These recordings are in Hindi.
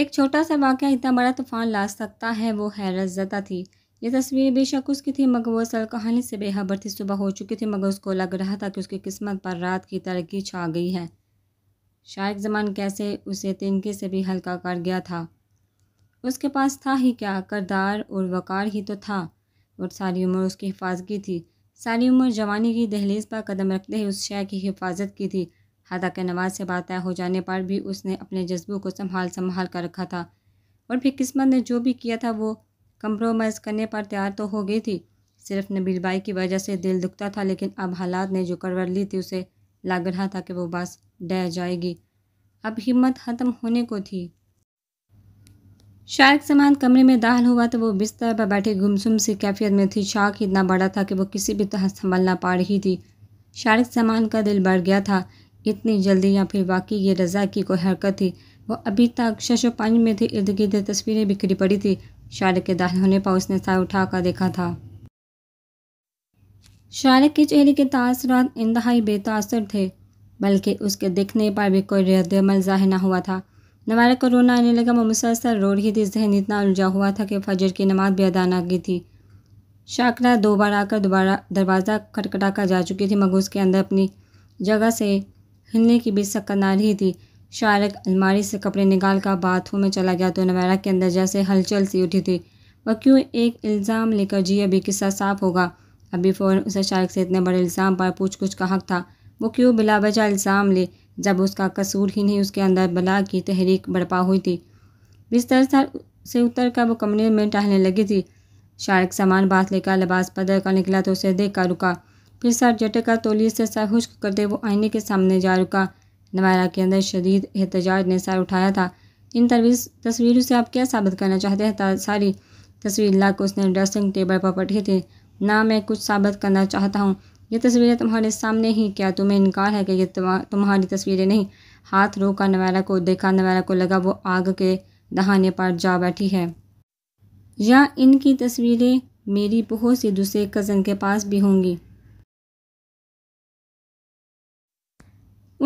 एक छोटा सा वाक़ इतना बड़ा तूफ़ान ला सकता है वो हैरत ज़दा थी ये तस्वीर बेशक उसकी थी मगर वो कहानी से बेहबर थी सुबह हो चुकी थी मगर उसको लग रहा था कि उसकी किस्मत पर रात की तरक्की छा गई है शायक जमान कैसे उसे तिनके से भी हल्का कर गया था उसके पास था ही क्या करदार और वक़ार ही तो था और सारी उम्र उसकी हिफाजत की थी सारी उम्र जवानी की दहलीज पर कदम रखते ही उस शय की हिफाजत की थी हालांकि नवाज से बात हो जाने पर भी उसने अपने जज्बों को संभाल संभाल कर रखा था और फिर किस्मत ने जो भी किया था वो कम्प्रोमाइज़ करने पर तैयार तो हो गई थी सिर्फ नबील बाई की वजह से दिल दुखता था लेकिन अब हालात ने जो करवर ली थी उसे लग रहा था कि वो बस डह जाएगी अब हिम्मत ख़त्म होने को थी शायद सामान कमरे में दाखिल हुआ तो वो बिस्तर पर बैठे गुमसुम सी कैफियत में थी शाख इतना बड़ा था कि वो किसी भी तरह संभल ना पा रही थी शारख सामान का दिल बढ़ गया था इतनी जल्दी या फिर वाकई ये रज़ा की कोई हरकत थी वो अभी तक शशो पानी में थी इर्द गिर्द तस्वीरें बिखरी पड़ी थी शारक के दाहिने होने पर उसने साय उठा कर देखा था शारक के चेहरे के तासरात इंतहाई बेतासर थे बल्कि उसके देखने पर भी कोई रद्दमल जाहिर ना हुआ था नवारा को रोना आने लगा वो मुसलसल रो रही थी जहन इतना उलझा हुआ था कि फजर की नमाज भी अदा ना की थी शाकरा दो बार आकर दोबारा दरवाज़ा खटखटा कर जा चुकी थी मगर उसके अंदर अपनी जगह से हिलने की भी शक्कर ना रही थी शारक अलमारी से कपड़े निकाल कर बाथरूम में चला गया तो नवेरा के अंदर जैसे हलचल सी उठी थी वह क्यों एक इल्ज़ाम लेकर जी अभी किस्सा साफ होगा अभी फ़ौरन उसे शारक से इतने बड़े इल्ज़ाम पर पूछ कुछ का हक था वो क्यों बिला बजा इल्ज़ाम ले जब उसका कसूर ही नहीं उसके अंदर बला की तहरीक बड़पा हुई थी बिस्तर सर से उतर कर वो कमरे में टहलने लगी थी शारक सामान बात लेकर लबास पदर का निकला तो उसे देख कर रुका फिर जटे झटका तोली से सर खुश्क करते वो आईने के सामने जा रुका नवारा के अंदर शदीद एहतजाज ने सर उठाया था इन तस्वीरों से आप क्या साबित करना चाहते हैं सारी तस्वीर ला को उसने ड्रेसिंग टेबल पर पटी थी ना मैं कुछ साबित करना चाहता हूँ ये तस्वीरें तुम्हारे सामने ही क्या तुम्हें इनकार है कि ये तुम्हारी तस्वीरें नहीं हाथ रोका नवारा को देखा नवारा को लगा वो आग के दहाने पर जा बैठी है या इनकी तस्वीरें मेरी बहुत सी दूसरे कज़न के पास भी होंगी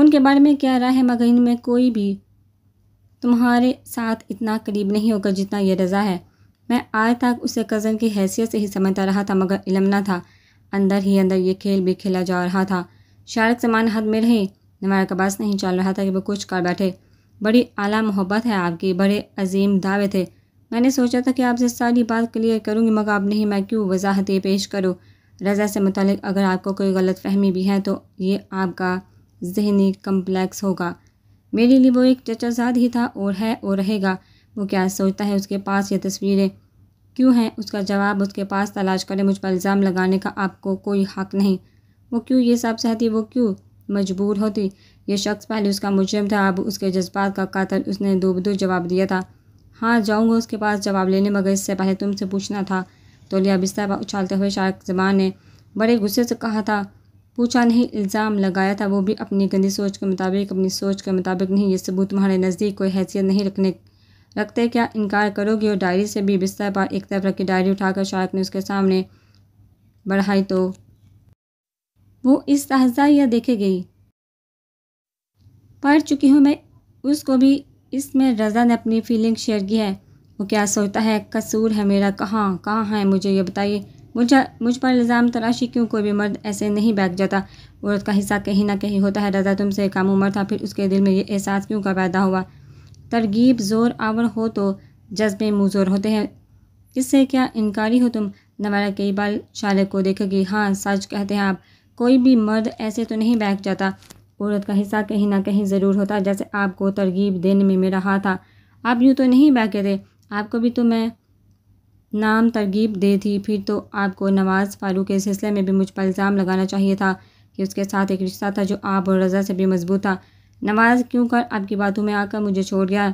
उनके बारे में क्या राय है मगर इनमें कोई भी तुम्हारे साथ इतना करीब नहीं होगा जितना ये रज़ा है मैं आज तक उसे कज़न की हैसियत से ही समझता रहा था मगर इलम ना था अंदर ही अंदर ये खेल भी खेला जा रहा था शारक समान हद में रहे नवार कबास नहीं चल रहा था कि वो कुछ कर बैठे बड़ी आला मोहब्बत है आपकी बड़े अजीम दावे थे मैंने सोचा था कि आपसे सारी बात क्लियर करूँगी मगर आप नहीं मैं क्यों वजाहतें पेश करूँ रज़ा से मुतल अगर आपको कोई गलत फहमी भी है तो ये आपका जहनी कम्प्लेक्स होगा मेरे लिए वो एक चचाजाद ही था और है और रहेगा वो क्या सोचता है उसके पास ये तस्वीरें क्यों हैं उसका जवाब उसके पास तलाश करें मुझ पर इल्ज़ाम लगाने का आपको कोई हक नहीं वो क्यों ये सब सहती वो क्यों मजबूर होती ये शख्स पहले उसका मुजरम था अब उसके जज्बात का कातल उसने दूबदू जवाब दिया था हाँ जाऊँगा उसके पास जवाब लेने मगर इससे पहले तुमसे पूछना था तो लिया बिस्तर पर उछालते हुए शार्क जबान ने बड़े गुस्से से कहा था पूछा नहीं इल्ज़ाम लगाया था वो भी अपनी गंदी सोच के मुताबिक अपनी सोच के मुताबिक नहीं ये सबूत तुम्हारे नज़दीक कोई हैसियत नहीं रखने रखते क्या इनकार करोगे और डायरी से भी बिस्तर पर एक तरफ रखी डायरी उठाकर शार्क ने उसके सामने बढ़ाई तो वो इस तहजा या देखे गई पढ़ चुकी हूँ मैं उसको भी इसमें रजा ने अपनी फीलिंग शेयर की है वो क्या सोचता है कसूर है मेरा कहाँ कहाँ है मुझे ये बताइए मुझ मुझ पर इल्ज़ाम तराशी क्यों कोई भी मर्द ऐसे नहीं बैठ जाता औरत का हिस्सा कहीं ना कहीं होता है रजा तुमसे काम उम्र था फिर उसके दिल में ये एहसास क्यों का पैदा हुआ तरगीब ज़ोर आवर हो तो जज्बे मुजोर होते हैं इससे क्या इनकारी हो तुम नवारा कई बार शालक को देखेगी हाँ सच कहते हैं आप कोई भी मर्द ऐसे तो नहीं बैठ जाता औरत का हिस्सा कहीं ना कहीं ज़रूर होता जैसे आपको तरगीब देने में मेरा हाथ था आप यूँ तो नहीं बैठे थे आपको भी तो मैं नाम तरगीब दे थी फिर तो आपको नवाज़ फारूक के सिलसिले में भी मुझ पर इल्ज़ाम लगाना चाहिए था कि उसके साथ एक रिश्ता था जो आप और रज़ा से भी मजबूत था नवाज़ क्यों कर आपकी बातों में आकर मुझे छोड़ गया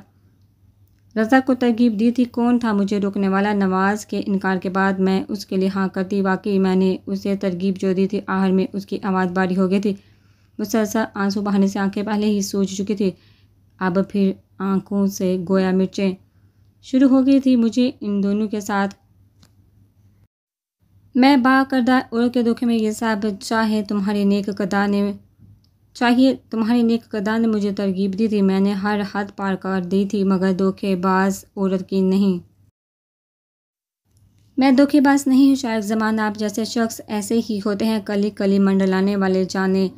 रज़ा को तरगीब दी थी कौन था मुझे रोकने वाला नवाज़ के इनकार के बाद मैं उसके लिए हाँ करती वाकई मैंने उसे तरगीब जो दी थी आहर में उसकी आवाज़ बारी हो गई थी मुसलसल आंसू बहाने से आंखें पहले ही सूझ चुकी थी अब फिर आंखों से गोया मिर्चें शुरू हो गई थी मुझे इन दोनों के साथ मैं बाकरदा और के दुख में ये साहब चाहे तुम्हारी नेक कदा ने चाहिए तुम्हारी नेक कदा ने मुझे तरगीब दी थी मैंने हर हद पार कर दी थी मगर धोखेबाज औरत की नहीं मैं धोखेबाज नहीं हूँ शायद ज़मान आप जैसे शख्स ऐसे ही होते हैं कली कली मंडलाने वाले जाने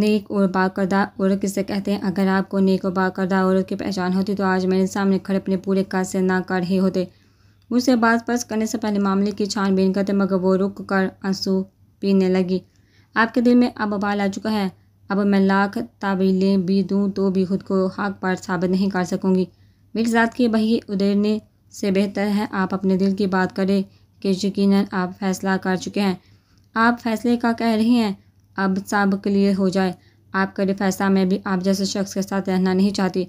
नेक और बाकरदा औरत किसे कहते हैं अगर आपको नेक और बाकरदा औरत की पहचान होती तो आज मेरे सामने खड़े अपने पूरे काज से ना कर रहे होते मुझसे बात पर्स करने से पहले मामले की छानबीन करते मगर वो रुक कर आंसू पीने लगी आपके दिल में अब अबाल आ चुका है अब मैं लाख ताबीलें भी दूँ तो भी खुद को हाक पार साबित नहीं कर सकूँगी मेरी ज़ात की बही उधेड़ने से बेहतर है आप अपने दिल की बात करें कि यकीन आप फैसला कर चुके हैं आप फैसले का कह रही हैं अब सब क्लियर हो जाए आपका फैसला में भी आप जैसे शख्स के साथ रहना नहीं चाहती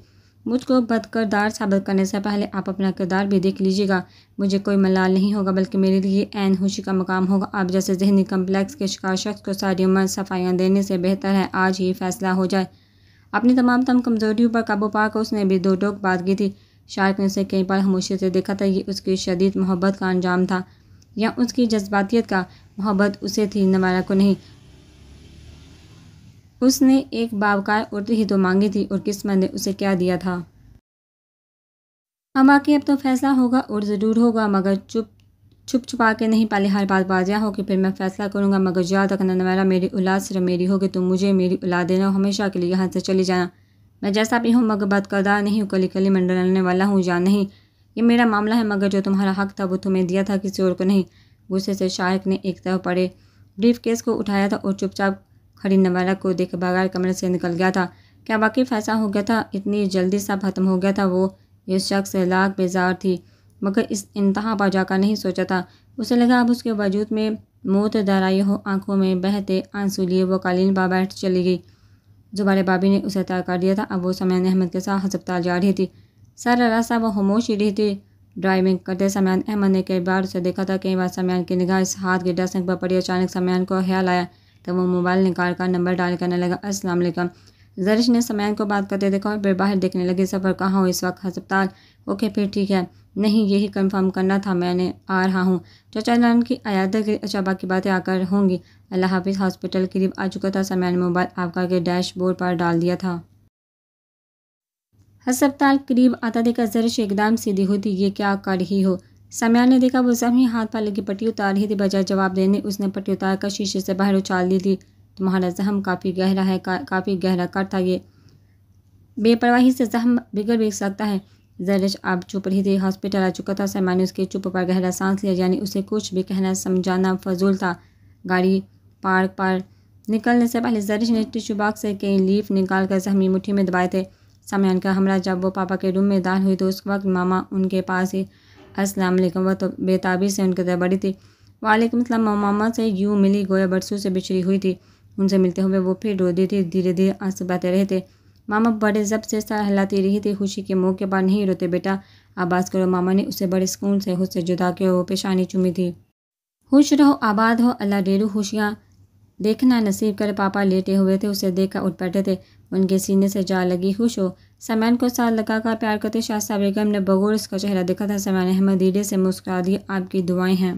मुझको बदकरदार साबित करने से पहले आप अपना किरदार भी देख लीजिएगा मुझे कोई मलाल नहीं होगा बल्कि मेरे लिए एन खुशी का मकाम होगा आप जैसे जहनी कम्प्लेक्स के शिकार शख्स को सारी उम्र सफाइयाँ देने से बेहतर है आज ही फैसला हो जाए अपनी तमाम तमाम कमजोरियों पर काबू पाकर उसने भी दो टोक बात की थी शार्क ने उसे कई बार खामोशी से देखा था ये उसकी शदीद मोहब्बत का अंजाम था या उसकी जज्बातियत का मोहब्बत उसे थी नवारा को नहीं उसने एक बावकार औरत ही तो मांगी थी और किस्मत ने उसे क्या दिया था अब आके अब तो फैसला होगा और ज़रूर होगा मगर चुप छुप छुपा के नहीं पहले हर बात बाजिया कि फिर मैं फैसला करूँगा मगर याद रखना नवेरा मेरी औलाद सिर्फ मेरी होगी तुम मुझे मेरी औलाद देना हमेशा के लिए यहाँ से चली जाना मैं जैसा भी हूँ मगर बात करदार नहीं हूँ कली कली मंडलने वाला हूँ या नहीं ये मेरा मामला है मगर जो तुम्हारा हक था वो तुम्हें दिया था किसी और को नहीं गुस्से से शायक ने एक तरफ पड़े ब्रीफ केस को उठाया था और चुपचाप हरी नवाला को देख बगैर कमरे से निकल गया था क्या वाकई फैसला हो गया था इतनी जल्दी सब खत्म हो गया था वो ये शख्स लाख बेजार थी मगर इस इंतहा पर जाकर नहीं सोचा था उसे लगा अब उसके वजूद में मौत दराई हो आंखों में बहते आंसू लिए वो कालीन पर बैठ चली गई जुबारे बाबी ने उसे तय कर दिया था अब वो समय अहमद के साथ हस्पताल जा रही थी सारा रास्ता वह खामोश ही रही थी ड्राइविंग करते समयान अहमद ने कई बार उसे देखा था कई बार समयान की निगाह इस हाथ के डस्टबिन पर पड़ी अचानक समयान को ख्याल आया तो वो मोबाइल निकाल कर नंबर डाल करने लगा अस्सलाम वालेकुम जरिश ने समैन को बात करते देखा और फिर बाहर देखने लगे सफ़र कहाँ हो इस वक्त हस्पताल ओके फिर ठीक है नहीं यही कंफर्म करना था मैंने आ रहा हूँ चाचा नान की अयादत के अच्छा बाकी बातें आकर होंगी अल्लाह हाफिज हॉस्पिटल करीब आ चुका था समैन मोबाइल आपका के डैशबोर्ड पर डाल दिया था हस्पताल करीब आता देखा जरिश एकदम सीधी हुई थी ये क्या कर रही हो समयान ने देखा वो जमी हाथ पाले की पट्टी उतार ही थी बजाय जवाब देने उसने पट्टी उतार कर शीशे से बाहर उछाल दी थी तुम्हारा जहम काफ़ी गहरा है का, काफ़ी गहरा कर था ये बेपरवाही से जहम बिगड़ बिग सकता है जरिश अब चुप रही थी हॉस्पिटल आ चुका था सलमान ने उसके चुप पर गहरा सांस लिया यानी उसे कुछ भी कहना समझाना फजूल था गाड़ी पार्क पर निकलने से पहले जरिश ने टिशू बॉक्स से कई लीफ निकाल कर जहमी मुट्ठी में दबाए थे सामयान का हमला जब वो पापा के रूम में दाल हुई तो उस वक्त मामा उनके पास ही अस्सलाम वालेकुम वह तो बेताबी से उनकी तरह बड़ी थी वालेकुम अस्सलाम मामा से यूँ मिली गोया बरसों से बिछड़ी हुई थी उनसे मिलते हुए वो फिर रोती थी धीरे धीरे आंसू बहते रहे थे मामा बड़े जब से सहलाती रही थी खुशी के मौके पर नहीं रोते बेटा आबाद करो मामा ने उसे बड़े सुकून से खुद से जुदा के वो पेशानी चुमी थी खुश रहो आबाद हो अल्लाह डेरू खुशियाँ देखना नसीब कर पापा लेटे हुए थे उसे देखकर उठ बैठे थे उनके सीने से जा लगी खुश हो समैन को साथ लगाकर प्यार करते शास्ता बेगम ने बगौर इसका चेहरा देखा था समैन अहमद से मुस्कुरा दी आपकी दुआएं हैं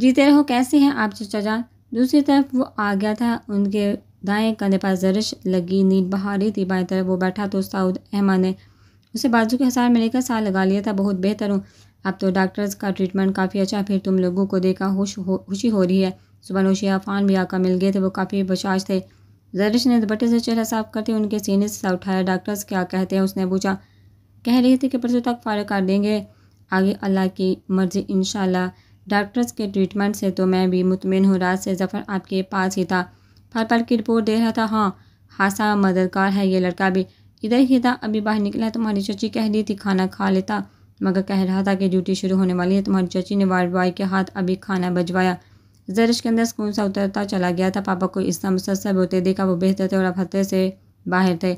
जीते रहो कैसे हैं आप चचा जान दूसरी तरफ वो आ गया था उनके दाएं कंधे पर जरिश लगी नींद बहारी थी बाएं तरफ वो बैठा तो साउद अहमद ने उसे बाजू के हसार में लेकर साथ लगा लिया था बहुत बेहतर हूँ अब तो डॉक्टर्स का ट्रीटमेंट काफ़ी अच्छा फिर तुम लोगों को देखा खुश हो खुशी हो रही है सुबह नोशी अफान भी आका मिल गए थे वो काफ़ी बचाज थे जरिश ने दुपट्टे से चेहरा साफ करते उनके सीने से उठाया डॉक्टर्स क्या कहते हैं उसने पूछा कह रही थी कि परसों तक फारग कर देंगे आगे अल्लाह की मर्ज़ी इन डॉक्टर्स के ट्रीटमेंट से तो मैं भी मुतमिन हूँ रात से जफ़र आपके पास ही था फर पल की रिपोर्ट दे रहा था हाँ हासा मददगार है ये लड़का भी इधर ही था अभी बाहर निकला तुम्हारी चची कह रही थी खाना खा लेता मगर कह रहा था कि ड्यूटी शुरू होने वाली है तुम्हारी चची ने वार्ड बॉय के हाथ अभी खाना भजवाया जरिश के अंदर सुकून सा उतरता चला गया था पापा को इस मुसलसल होते देखा वो बेहतर थे और अब से बाहर थे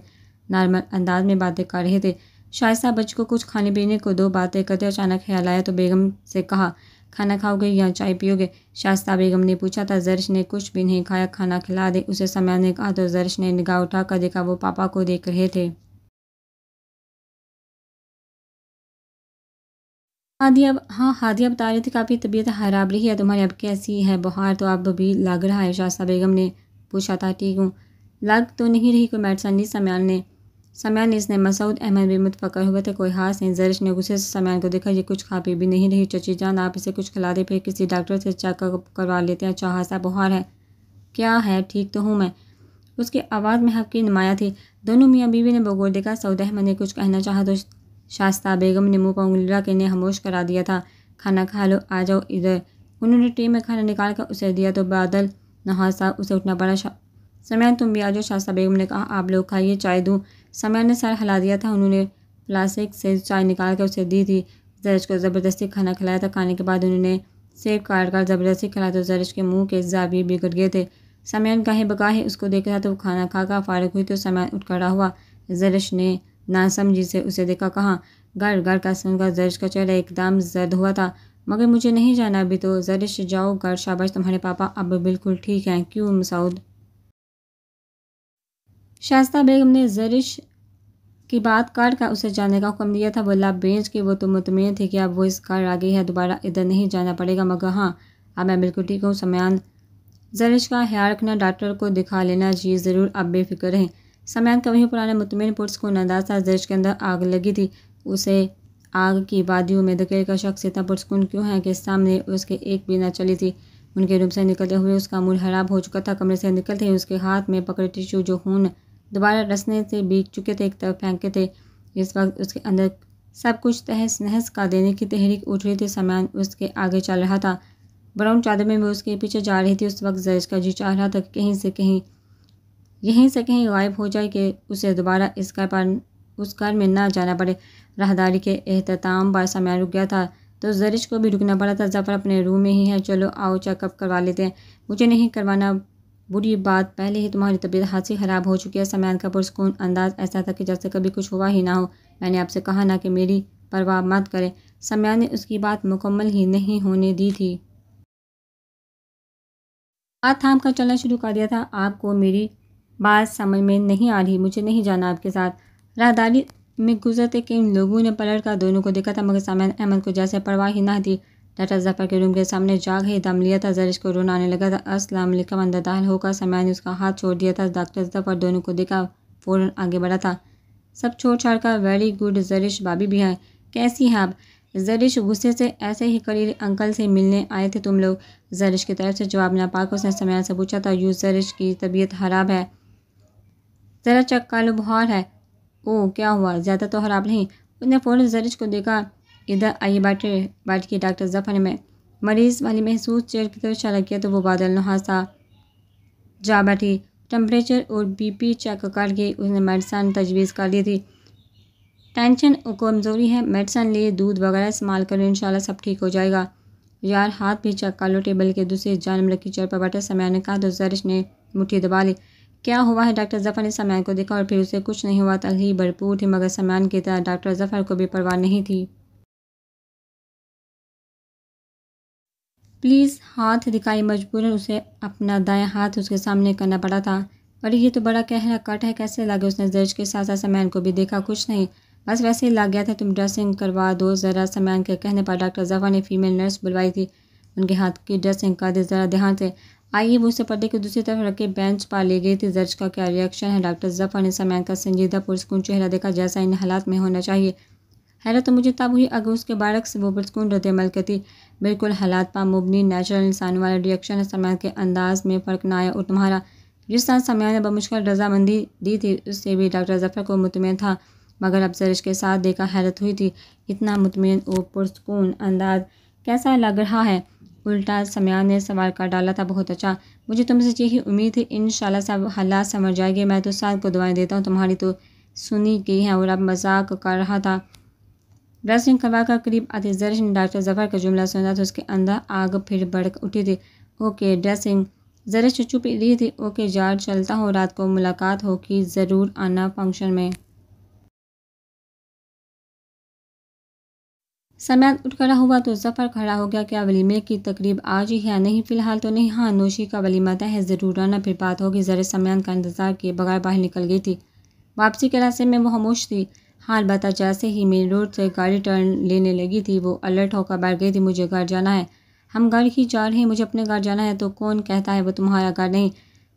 नॉर्मल अंदाज में बातें कर रहे थे शायद साहब बच्चों को कुछ खाने पीने को दो बातें करते अचानक ख्याल आया तो बेगम से कहा खाना खाओगे या चाय पियोगे शास्ता बेगम ने पूछा था जरिश ने कुछ भी नहीं खाया खाना खिला दे उसे समय ने कहा तो जरिश ने निगाह उठाकर देखा वो पापा को देख रहे थे हादिया हाँ हादिया बता रही थी काफ़ी तबीयत खराब रही है तुम्हारी अब कैसी है बुखार तो अब भी लग रहा है शाह बेगम ने पूछा था ठीक हूँ लग तो नहीं रही कोई मेडिसन ली समयान ने समयान इसने मसूद अहमद भी मुतफ़र हुए थे कोई हाथ नहीं जरिश ने गुस्से से समयान को देखा ये कुछ खा पी भी नहीं रही चची जान आप इसे कुछ खिला दे फिर किसी डॉक्टर से चेकअप करवा लेते हैं अच्छा हादसा बुहार है क्या है ठीक तो हूँ मैं उसकी आवाज़ में हक की नुमाया थी दोनों मियाँ बीवी ने बगौर देखा सऊद अहमद ने कुछ कहना चाहा तो शास्ता बेगम ने मुँह को उंगली के इन्हें करा दिया था खाना खा लो आ जाओ इधर उन्होंने टी में खाना निकाल कर उसे दिया तो बादल नहा सा उसे उठना पड़ा समयान तुम भी आ जाओ शास्ता बेगम ने कहा आप लोग खाइए चाय दूँ समयान ने सर हिला दिया था उन्होंने प्लास्टिक से चाय निकाल कर उसे दी थी जरज को ज़बरदस्ती खाना खिलाया था खाने के बाद उन्होंने सेब काट कर ज़बरदस्ती खिलाया तो जरज के मुँह के जाबी बिगड़ गए थे समयान काहे बकाहे उसको देखा तो खाना खाकर फारग हुई तो समय उठ खड़ा हुआ जरश ने समझी से उसे देखा कहा गर घर का सुनकर जर्ज का चेहरा एकदम जर्द हुआ था मगर मुझे नहीं जाना अभी तो जरिश जाओ गर शाबाश तुम्हारे पापा अब बिल्कुल ठीक हैं क्यों मसाउद शास्ता बेगम ने जरिश की बात काट कर उसे जाने का हुक्म दिया था बोला बेंच के वो तो मुतमिन थे कि अब वो इस कार आ गई है दोबारा इधर नहीं जाना पड़ेगा मगर हाँ अब मैं बिल्कुल ठीक हूँ समयान जरिश का ख्याल रखना डॉक्टर को दिखा लेना जी ज़रूर अब बेफिक्र हैं का वहीं पुराने मुतमिन पुट्स को नदासा जर्ज के अंदर आग लगी थी उसे आग की वादियों में धकेल का शख्स इतना पुरस्कून क्यों है कि सामने उसके एक भी ना चली थी उनके रूम से निकलते हुए उसका मूल खराब हो चुका था कमरे से निकलते ही उसके हाथ में पकड़े टिश्यू जो खून दोबारा रसने से बीत चुके थे एक तरफ फेंके थे इस वक्त उसके अंदर सब कुछ तहस नहस का देने की तहरीक उठ रही थी सामान उसके आगे चल रहा था ब्राउन चादर में वो उसके पीछे जा रही थी उस वक्त जर्ज का जी चाह रहा था कहीं से कहीं यहीं से कहीं गायब हो जाए कि उसे दोबारा इस घर पर उस घर में ना जाना पड़े राहदारी के अहतमाम पर समय रुक गया था तो जरिश को भी रुकना पड़ा था जफर अपने रूम में ही है चलो आओ चेकअप करवा लेते हैं मुझे नहीं करवाना बुरी बात पहले ही तुम्हारी तबीयत हाथ से ख़राब हो चुकी है समयान का पुरस्कून अंदाज ऐसा था कि जैसे कभी कुछ हुआ ही ना हो मैंने आपसे कहा ना कि मेरी परवाह मत करें समयान ने उसकी बात मुकम्मल ही नहीं होने दी थी हाथ थाम कर चलना शुरू कर दिया था आपको मेरी बात समझ में नहीं आ रही मुझे नहीं जाना आपके साथ राहदारी में गुजरते कि इन लोगों ने पलट कर दोनों को देखा था मगर सामान अहमद को जैसे परवाह ही ना थी डाटा जफर के रूम के सामने जाग ही दम लिया था जरिश को रोना आने लगा था असलम अंदर दाहल होकर समय ने उसका हाथ छोड़ दिया था डॉक्टर जफर दोनों को देखा फ़ौरन आगे बढ़ा था सब छोड़ छाड़ कर वेरी गुड जरिश भाभी भी हैं कैसी हैं आप जरिश गुस्से से ऐसे ही करीर अंकल से मिलने आए थे तुम लोग जरिश की तरफ से जवाब ना पाकर उसने समय से पूछा था यूँ जरिश की तबीयत खराब है ज़रा चक्का बुहार है ओ क्या हुआ ज़्यादा तो खराब नहीं उसने फ़ौरन जरिश को देखा इधर आइए बैठे बैठ के डॉक्टर जफर में मरीज़ वाली महसूस चेयर की तरफ इशारा किया तो वो बादल नहासा जा बैठी टम्परेचर और बीपी चेक करके उसने मेडिसन तजवीज़ कर दी थी टेंशन और कमज़ोरी है मेडिसन लिए दूध वगैरह इस्तेमाल करो इन सब ठीक हो जाएगा यार हाथ भी चेक कर लो टेबल के दूसरे जानम रखी चेयर पर बैठे समय ने कहा तो जरिश ने मुठ्ठी दबा ली क्या हुआ है डॉक्टर ज़फ़र ने समान को देखा और फिर उसे कुछ नहीं हुआ ही भरपूर थी मगर समान की तरह डॉक्टर ज़फ़र को भी परवाह नहीं थी प्लीज़ हाथ दिखाई मजबूरन उसे अपना दाएं हाथ उसके सामने करना पड़ा था पर ये तो बड़ा कहरा कट है कैसे लगे उसने दर्ज के साथ साथ समान को भी देखा कुछ नहीं बस वैसे ही लग गया था तुम ड्रेसिंग करवा दो ज़रा समान के कहने पर डॉक्टर जफर ने फीमेल नर्स बुलवाई थी उनके हाथ की ड्रेसिंग कर दी ज़रा ध्यान से आइए वो से पर्दे के दूसरी तरफ रखे बेंच पर ले गई थी जज का क्या रिएक्शन है डॉक्टर जफर ने समय का संजीदा पुरस्कून चेहरा देखा जैसा इन हालात में होना चाहिए हैरत तो मुझे तब हुई अगर उसके बारक से वो पुरस्कून के करती बिल्कुल हालात पा मुबनी नेचुरल इंसान वाला रिएक्शन है समय के अंदाज में फ़र्क ना आया और तुम्हारा जिस तरह समय ने बमुश्किल रजामंदी दी थी उससे भी डॉक्टर जफर को मुतमिन था मगर अब जरिश के साथ देखा हैरत हुई थी इतना मुतमिन और पुरस्कून अंदाज कैसा लग रहा है उल्टा समयान ने सवाल कर डाला था बहुत अच्छा मुझे तुमसे यही उम्मीद है इन सब हालात समझ जाएंगे मैं तो साहब को दुआएं देता हूँ तुम्हारी तो सुनी गई है और अब मजाक कर रहा था ड्रेसिंग करवा कर करीब आते जरिश ने डॉक्टर जफर का जुमला सुना तो उसके अंदर आग फिर बढ़ उठी थी ओके ड्रेसिंग जरिश चुप रही थी ओके यार चलता हूँ रात को मुलाकात हो कि ज़रूर आना फंक्शन में समैत उठ खड़ा हुआ तो ज़फ़र खड़ा हो गया क्या वलीमे की तकरीब आज ही है नहीं फ़िलहाल तो नहीं हाँ नोशी का वलीमा तय है ज़रूर आना फिर बात होगी ज़रा समैन का इंतज़ार किए बगैर बाहर निकल गई थी वापसी के रास्ते में वो खामोश थी हाल बता जैसे ही मेन रोड से गाड़ी टर्न लेने लगी थी वो अलर्ट होकर बैठ गई थी मुझे घर जाना है हम घर ही जा रहे हैं मुझे अपने घर जाना है तो कौन कहता है वो तुम्हारा घर नहीं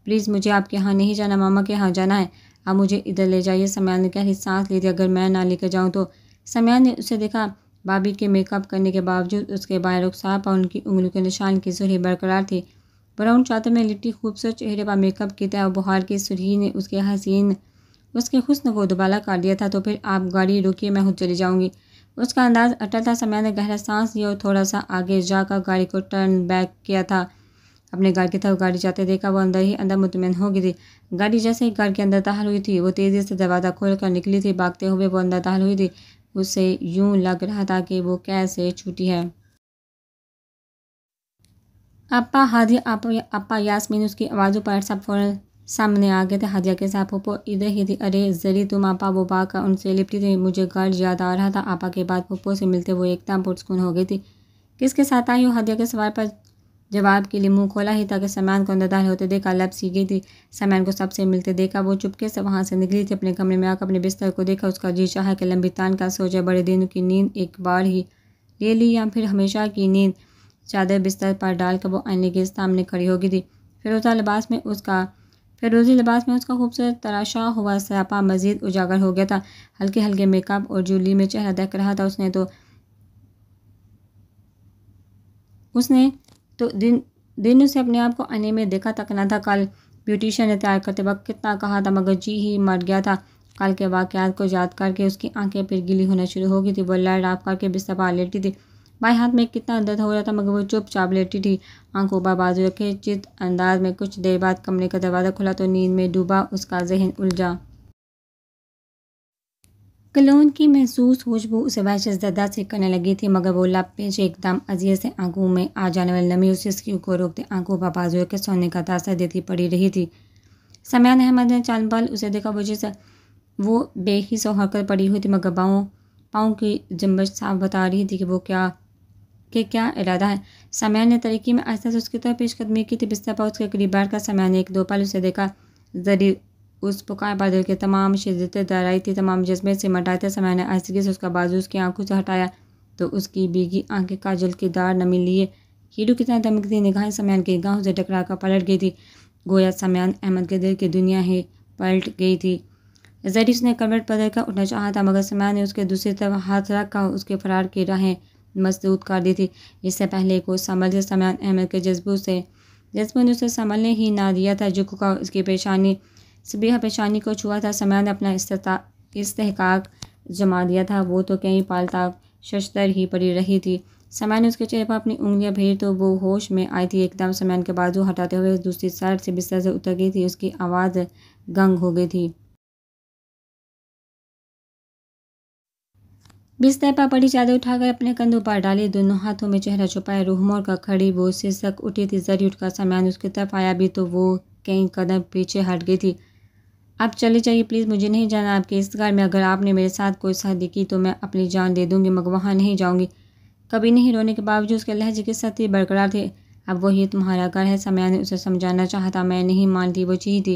प्लीज़ मुझे आपके यहाँ नहीं जाना मामा के यहाँ जाना है आप मुझे इधर ले जाइए समयान ने कह रही सांस ले दी अगर मैं ना लेकर जाऊँ तो समयान ने उसे देखा बाबी के मेकअप करने के बावजूद उसके रुख साफ और उनकी उंगलियों के निशान की सुरही बरकरार थी ब्राउन चादर में लिट्टी खूबसूरत चेहरे पर मेकअप की तय बुहार की सुरही ने उसके हसीन उसके हुस्न को दुबाला कर दिया था तो फिर आप गाड़ी रोकिए मैं खुद चली जाऊँगी उसका अंदाज अटल था समय ने गहरा सांस लिया और थोड़ा सा आगे जाकर गाड़ी को टर्न बैक किया था अपने घर की तरफ गाड़ी जाते देखा वो अंदर ही अंदर मुतमिन हो गई थी गाड़ी जैसे ही घर के अंदर दाहल हुई थी वो तेज़ी से दरवाज़ा खोल कर निकली थी भागते हुए वो अंदर दाहल हुई थी उसे यूं लग रहा था कि वो कैसे छूटी है अपा हादिया अपा, अपा यासमीन उसकी आवाज़ों पर सब फौरन सामने आ गए थे हादिया के साहबों को इधर ही थी अरे जरी तुम आपा वो बाग का उनसे लिपटी थी मुझे घर याद आ रहा था आपा के बाद पप्पो से मिलते वो एकदम पुरस्कून हो गई थी किसके साथ आई हो हादिया के सवाल पर जवाब के लिए मुंह खोला ही था कि सामान को अंदर होते देखा लब सी गई थी सामान को सबसे मिलते देखा वो चुपके से वहाँ से निकली थी अपने कमरे में आकर अपने बिस्तर को देखा उसका जी चाह के लंबी तान का सोचा बड़े दिनों की नींद एक बार ही ले ली या फिर हमेशा की नींद चादर बिस्तर पर डालकर वो आईने के सामने खड़ी होगी थी फिरोजा लिबास में उसका फिरोजी लिबास में उसका खूबसूरत तराशा हुआ सरापा मज़ीद उजागर हो गया था हल्के हल्के मेकअप और जूली में चेहरा देख रहा था उसने तो उसने तो दिन दिनों से अपने आप को आने में देखा तक ना था कल ब्यूटिशियन ने तैयार करते वक्त कितना कहा था मगर जी ही मर गया था कल के वाक़ात को याद करके उसकी आंखें फिर गिली होना शुरू हो गई थी वो लड़ आप करके बिस्तर पर लेटी थी बाई हाथ में कितना दर्द हो रहा था मगर वो चुपचाप लेटी थी आंखों पर बाजू रखे चित अंदाज में कुछ देर बाद कमरे का दरवाज़ा खुला तो नींद में डूबा उसका जहन उलझा कलोन की महसूस खुशबू उसे वहशतजदा से करने लगी थी मगर वो लपेच एकदम अजियत से आंखों में आ जाने वाली नमी उसे स्क्यू को रोकते आंखों पर बाजुए के सोने का तासर देती पड़ी रही थी समयान अहमद ने चाल बल उसे देखा वजह से वो बेही और हरकत पड़ी हुई थी मगर पाओ पाओ की जम्बश साफ बता रही थी कि वो क्या के क्या इरादा है समयान ने तरीके में आहिस्ता से उसकी तरफ पेशकदमी की थी बिस्तर पर उसके करीब बैठ कर समयान ने एक दो पल उसे देखा जरी उस पुकार बादल के तमाम शिद्दत दहराई थी तमाम जज्बे से मटाए थे समय ने ऐसे से उसका बाजू उसकी आंखों से हटाया तो उसकी बीगी आंखें काजल के दार नमी लिए हीरू की तरह दमकती निगाहें समयान के गाँव से टकरा कर पलट गई थी गोया समयान अहमद के दिल की दुनिया ही पलट गई थी जरी उसने कमेट पदर कर उठना चाहा था मगर समयान ने उसके दूसरी तरफ हाथ रख कर उसके फरार की राहें मजदूत कर दी थी इससे पहले को संभल समयान अहमद के जज्बों से जज्बों ने उसे संभलने ही ना दिया था झुक का उसकी परेशानी सबीहा पेशानी को छुआ था समय ने अपना इस्तेकाक जमा दिया था वो तो कहीं पालता शशतर ही पड़ी रही थी समय ने उसके चेहरे पर अपनी उंगलियां भेज तो वो होश में आई थी एकदम समय के बाजू हटाते हुए दूसरी साइड से बिस्तर से उतर गई थी उसकी आवाज़ गंग हो गई थी बिस्तर पर पड़ी चादर उठाकर अपने कंधों पर डाली दोनों हाथों में चेहरा छुपाए रोहमोर का खड़ी वो सिसक उठी थी जरी उठकर समय उसकी तरफ आया भी तो वो कई कदम पीछे हट गई थी आप चले जाइए प्लीज़ मुझे नहीं जाना आपके इस घर में अगर आपने मेरे साथ कोई शादी की तो मैं अपनी जान दे दूँगी मगर वहाँ नहीं जाऊँगी कभी नहीं रोने के बावजूद उसके लहजे के साथ ही बरकरार थे अब वही तुम्हारा घर है समया ने उसे समझाना चाहता मैं नहीं मानती वो चीज़ थी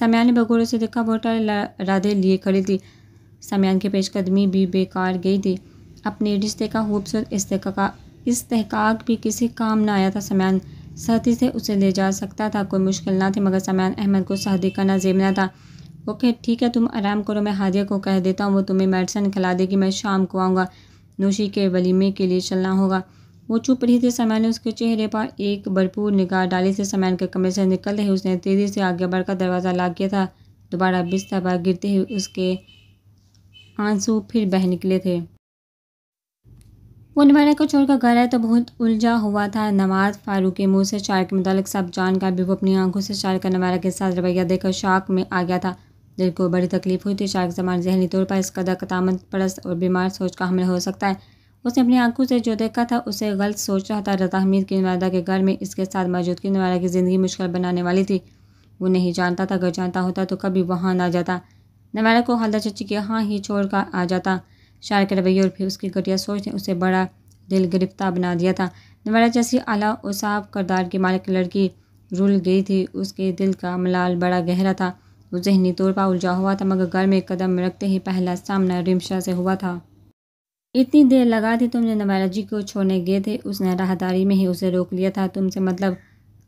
समया ने बगोड़े से देखा बहुत राधे लिए खड़ी थी समयान की पेशकदमी भी बेकार गई थी अपने रिश्ते का खूबसूरत इस्तेका इस्तेकाक भी किसी काम ना आया था समयान साथी से उसे ले जा सकता था कोई मुश्किल ना थी मगर समयान अहमद को सहदी करना जेबना ना था ओके ठीक है तुम आराम करो मैं हादिया को कह देता हूँ वो तुम्हें मेडिसन खिला देगी मैं शाम को आऊँगा नोशी के वलीमे के लिए चलना होगा वो चुप रही थी समैन ने उसके चेहरे पर एक भरपूर निगाह डाली थी समैन के कमरे से निकल रहे उसने तेज़ी से आगे बढ़कर दरवाज़ा ला गया था दोबारा बिस्तर पर गिरते हुए उसके आंसू फिर बह निकले थे वो निवारा को छोड़कर घर आया तो बहुत उलझा हुआ था नमाज फारूक के मुंह से शायर के मुतालिक सब जानकर भी वो अपनी आंखों से शायर का नवारा के साथ रवैया देखकर शाक में आ गया था दिल को बड़ी तकलीफ हुई थी तो शाहरुख जमान जहनी तौर पर इस कदर कदामत परस्त और बीमार सोच का हमला हो सकता है उसने अपनी आंखों से जो देखा था उसे गलत सोच रहा था रजा हमीद की नवादा के घर में इसके साथ मौजूदगी नवादा की ज़िंदगी मुश्किल बनाने वाली थी वो नहीं जानता था अगर जानता होता तो कभी वहाँ ना जाता नवादा को हालदा चची के यहाँ ही छोड़ कर आ जाता शाहर के रवैये और फिर उसकी घटिया सोच ने उसे बड़ा दिल गिरफ्तार बना दिया था नवादा जैसी आला और साफ करदार की मालिक लड़की रुल गई थी उसके दिल का मलाल बड़ा गहरा था वो जहनी तौर पर उलझा हुआ था मगर घर में कदम रखते ही पहला सामना रिमशा से हुआ था इतनी देर लगा थी तुमने नवारा जी को छोड़ने गए थे उसने राहदारी में ही उसे रोक लिया था तुमसे मतलब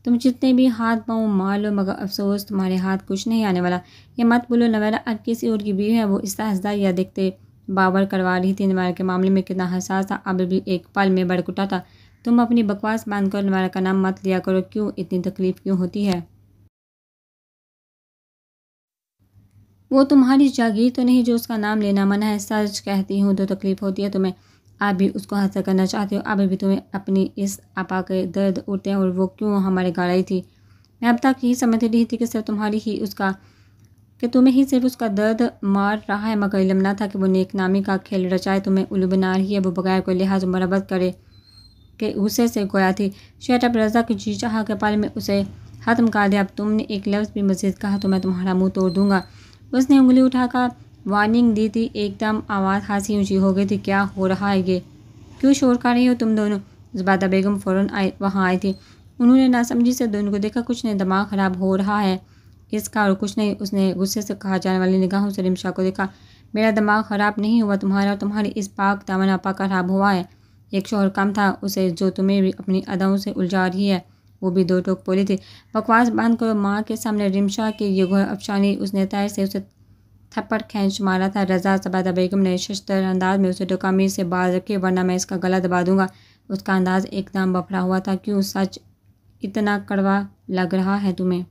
तुम जितने भी हाथ पाओ मार लो मगर अफसोस तुम्हारे हाथ कुछ नहीं आने वाला ये मत बोलो नवेरा अब किसी और की बीवी है वो इस हंसदा या देखते बाबर करवा रही थी नवेरा के मामले में कितना हसास था अब भी एक पल में बड़कुटा था तुम अपनी बकवास बांध कर नवेरा का नाम मत लिया करो क्यों इतनी तकलीफ़ क्यों होती है वो तुम्हारी जागीर तो नहीं जो उसका नाम लेना मना है सच कहती हूँ तो तकलीफ़ होती है तुम्हें आप भी उसको हासिल करना चाहते हो अभी भी तुम्हें अपनी इस आपा के दर्द उठते हैं और वो क्यों हमारे गाड़ी थी मैं अब तक यही समझ रही थी कि सिर्फ तुम्हारी ही उसका कि तुम्हें ही सिर्फ उसका दर्द मार रहा है मगर इलम ना था कि वो नामी का खेल रचाए तुम्हें उलू बना रही है वो बगैर कोई लिहाज मरबत करे के गुस्से से गोया थी शेट अब रजा की जी चाह के पाल में उसे ख़त्म कर दिया अब तुमने एक लफ्ज़ भी मजीद कहा तो मैं तुम्हारा मुँह तोड़ दूँगा उसने उंगली उठाकर वार्निंग दी थी एकदम आवाज़ हाँसी ऊँची हो गई थी क्या हो रहा है ये क्यों शोर कर रही हो तुम दोनों जबादा बेगम फ़ौर आए वहाँ आई थी उन्होंने नासमझी से दोनों को देखा कुछ नहीं दिमाग ख़राब हो रहा है इसका और कुछ नहीं उसने गुस्से से कहा जाने वाली निगाहों से रिमशा को देखा मेरा दिमाग ख़राब नहीं हुआ तुम्हारा और तुम्हारी इस पाक दामन आपा खराब हुआ है एक शोहर कम था उसे जो तुम्हें भी अपनी अदाओं से उलझा रही है वो भी दो टोक बोली थी बकवास बंद करो माँ के सामने रिमशा की ये घोर अफसानी उसने तय से उसे थप्पड़ खींच मारा था रजा सबादा बेगम ने शस्तर अंदाज में उसे डोकामी से बाज रखी वरना मैं इसका गला दबा दूंगा उसका अंदाज एकदम बफड़ा हुआ था क्यों सच इतना कड़वा लग रहा है तुम्हें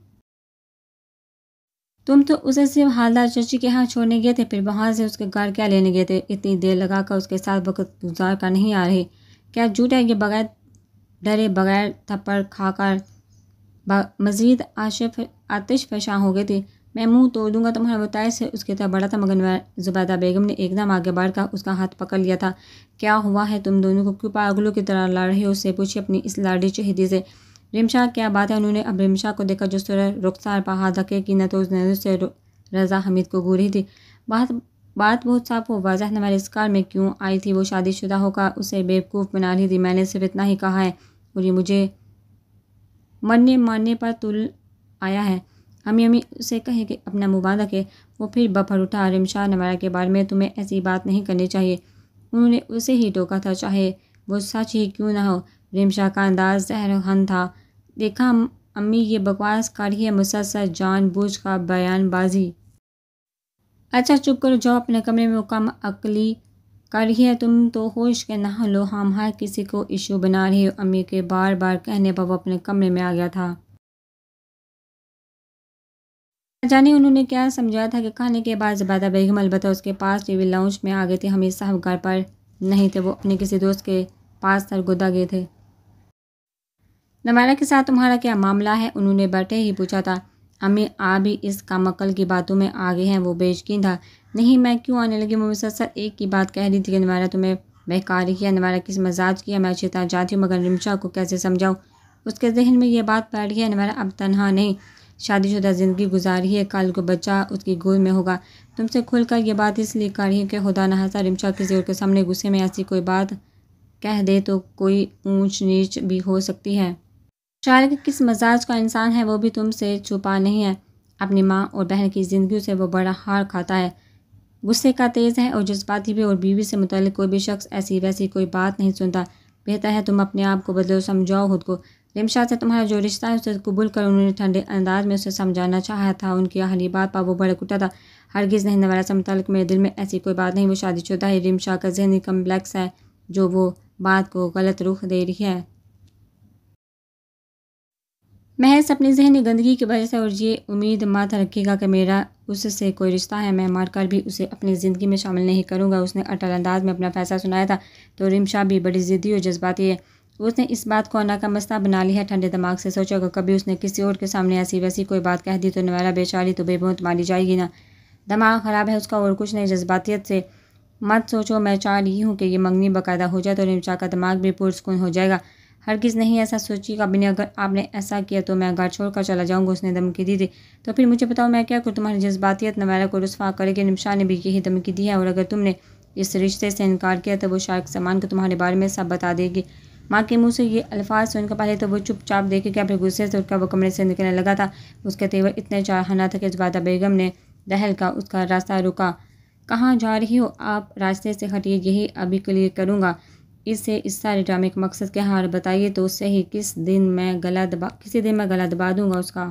तुम तो उसे सिर्फ हालदार चची के यहाँ छोड़ने गए थे फिर वहाँ से उसके घर क्या लेने गए थे इतनी देर लगाकर उसके साथ वक्त गुजार कर नहीं आ रही क्या झूठ है कि बगैर डरे बगैर थप्पड़ खाकर मजीद आशफ आतिश फशां हो गए थी मैं मुंह तोड़ दूंगा तुम्हारे बताए से उसके तरह बड़ा था मगर जुबैदा बेगम ने एकदम आगे बढ़कर उसका हाथ पकड़ लिया था क्या हुआ है तुम दोनों को क्यों पागलों की तरह लड़ रहे हो उससे पूछी अपनी इस लाडी चहदी से रिमशा क्या बात है उन्होंने अब रिमशा को देखा जो सुर रुखसार पहा धके की न तो उस नजर से रजा हमीद को घूरी थी बात बात बहुत साफ हो वाजह हमारे इस कार में क्यों आई थी वो शादीशुदा होकर उसे बेवकूफ़ बना रही थी मैंने सिर्फ इतना ही कहा है और ये मुझे मरने मरने पर तुल आया है हमी हमी उसे कहे कि अपना मुबारक के वो फिर बफर उठा आरिम शाह नवारा के बारे में तुम्हें ऐसी बात नहीं करनी चाहिए उन्होंने उसे ही टोका था चाहे वो सच ही क्यों ना हो रिमशाह का अंदाज जहर हन था देखा अम्मी ये बकवास कर है मुसलसल जान बूझ का बयानबाजी अच्छा चुप करो जाओ अपने कमरे में कम अकली कर ही है तुम तो होश के नहा लो हम हर हाँ किसी को इशू बना रहे हो अम्मी के बार बार कहने पर वो अपने कमरे में आ गया था जाने उन्होंने क्या समझाया था कि खाने के बाद जबादा बेगम अलबत्त उसके पास टीवी लाउंज में आ गए थे हमेशा साहब घर पर नहीं थे वो अपने किसी दोस्त के पास सरगुदा गए थे नमारा के साथ तुम्हारा क्या मामला है उन्होंने बैठे ही पूछा था हमें आ भी इस कामकल की बातों में आगे हैं वो बेचकिन था नहीं मैं क्यों आने लगी मम्मी सर सर एक ही बात कह रही थी कि अनवारा तुम्हें बेकार किया अनवारा किस मजाज किया मैं चेता जाती हूँ मगर रिमशा को कैसे समझाऊँ उसके जहन में यह बात बैठ गई अनवारा अब तनहा नहीं शादीशुदा ज़िंदगी गुजारी है कल को बच्चा उसकी गोद में होगा तुमसे खुलकर यह बात इसलिए कर रही कि खुदा नहासा रिमशा किसी और के सामने गुस्से में ऐसी कोई बात कह दे तो कोई ऊंच नीच भी हो सकती है शायर के किस मजाज का इंसान है वो भी तुमसे छुपा नहीं है अपनी माँ और बहन की ज़िंदगी से वो बड़ा हार खाता है गुस्से का तेज़ है और जज्बाती भी और बीवी से मुतल कोई भी शख्स ऐसी वैसी कोई बात नहीं सुनता बेहतर है तुम अपने आप को बदलो समझाओ खुद को रिमशाह से तुम्हारा जो रिश्ता है उसे कबूल कर उन्होंने ठंडे अंदाज में उसे समझाना चाहा था उनकी आहली बात पर वो बड़े कुटा था हरगिज़ नहीं नवारा से मुतल मेरे दिल में ऐसी कोई बात नहीं वो शादी शादीशुदा है शाह का जहनी कम्प्लेक्स है जो वो बात को गलत रुख दे रही है महज अपनी जहनी गंदगी की वजह से और ये उम्मीद मत रखेगा कि मेरा उससे कोई रिश्ता है मैं मारकर भी उसे अपनी ज़िंदगी में शामिल नहीं करूँगा उसने अटल अंदाज में अपना फैसला सुनाया था तो रिमशा भी बड़ी ज़िद्दी और जज्बाती है उसने इस बात को अना का मस्ता बना लिया है ठंडे दिमाग से सोचा कि कभी उसने किसी और के सामने ऐसी वैसी कोई बात कह दी तो नवारा बेचारी तो बेबूत मारी जाएगी ना दिमाग ख़राब है उसका और कुछ नहीं जज्बातीत से मत सोचो मैं चाह रही हूँ कि ये मंगनी बाकायदा हो जाए तो रिमशा का दिमाग भी पुरस्कून हो जाएगा हर किस नहीं ऐसा सोचिएगा बिना अगर आपने ऐसा किया तो मैं घर छोड़कर चला जाऊंगा उसने धमकी दी थी तो फिर मुझे बताओ मैं क्या करूँ तुम्हारी जज्बातियत नवाला को रसवा करके निमशा ने भी यही धमकी दी है और अगर तुमने इस रिश्ते से इनकार किया तो वो शार्क सामान को तुम्हारे बारे में सब बता देगी माँ के मुँह से ये अल्फाज सुनकर पहले तो वो चुपचाप देखे कि फिर गुस्से से उठकर वो कमरे से निकलने लगा था उसका तेवर इतने चाहना था कि जबादा बेगम ने दहल का उसका रास्ता रुका कहाँ जा रही हो आप रास्ते से हटिए यही अभी क्लियर करूँगा इसे इस सारे ड्रामे का मकसद क्या है और बताइए तो सही किस दिन मैं गला दबा किसी दिन मैं गला दबा दूंगा उसका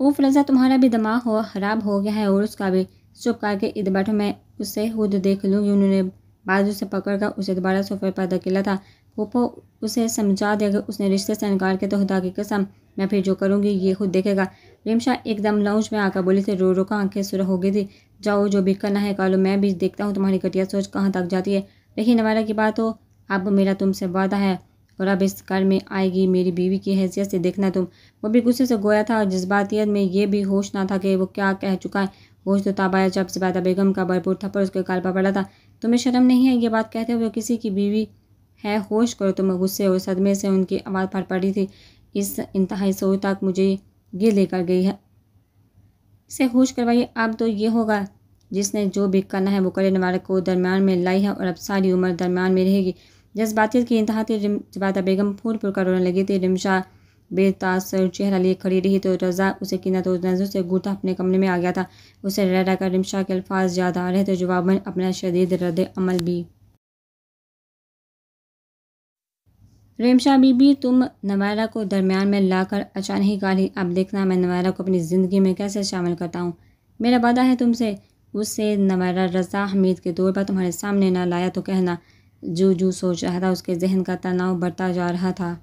ओ फ्लजा तुम्हारा भी दिमाग हो ख़राब हो गया है और उसका भी चुप करके इधर बैठो मैं उसे खुद देख लूँगी उन्होंने बाजू से पकड़कर उसे दोबारा सोफे पर धकेला था पोपो उसे समझा दिया कि उसने रिश्ते से इनकार किया तो खुदा की कसम मैं फिर जो करूँगी ये खुद देखेगा रिमशा एकदम लाउंज में आकर बोली थी रो रो का आंखें सुर हो गई थी जाओ जो भी करना है कर मैं भी देखता हूँ तुम्हारी घटिया सोच कहाँ तक जाती है लेकिन हमारा की बात हो अब मेरा तुमसे वादा है और अब इस घर में आएगी मेरी बीवी की हैसियत से देखना तुम वो भी गुस्से से गोया था और जज्बातियत में ये भी होश ना था कि वो क्या कह चुका है होश तो ताब आया जब जबादा बेगम का भरपूर थप्पड़ उसके काल पर पड़ा था तुम्हें शर्म नहीं है ये बात कहते हुए किसी की बीवी है होश करो तुम गुस्से और सदमे से उनकी आवाज़ फाड़ पड़ी थी इस इंतहाई सोच तक मुझे ये लेकर गई है इसे होश करवाइए अब तो ये होगा जिसने जो भी करना है वो करे नवार को दरमियान में लाई है और अब सारी उम्र दरमियान में रहेगी जज्बातियत की इंतहा थी जबाता बेगम फूल फूल कर रोने लगी थी रिमशा बेतासर चेहरा लिए खड़ी रही तो रज़ा उसे किना तो नजर से घूटा अपने कमरे में आ गया था उसे रह रहकर रिमशा के अल्फाज याद आ रहे थे जवाब में अपना शदीद रद्द अमल भी रेमशा बीबी तुम नवारा को दरमियान में लाकर अचानक ही गाली अब देखना मैं नवारा को अपनी ज़िंदगी में कैसे शामिल करता हूँ मेरा वादा है तुमसे उससे नवारा रज़ा हमीद के दौर पर तुम्हारे सामने ना लाया तो कहना जो जो सोच रहा था उसके जहन का तनाव बढ़ता जा रहा था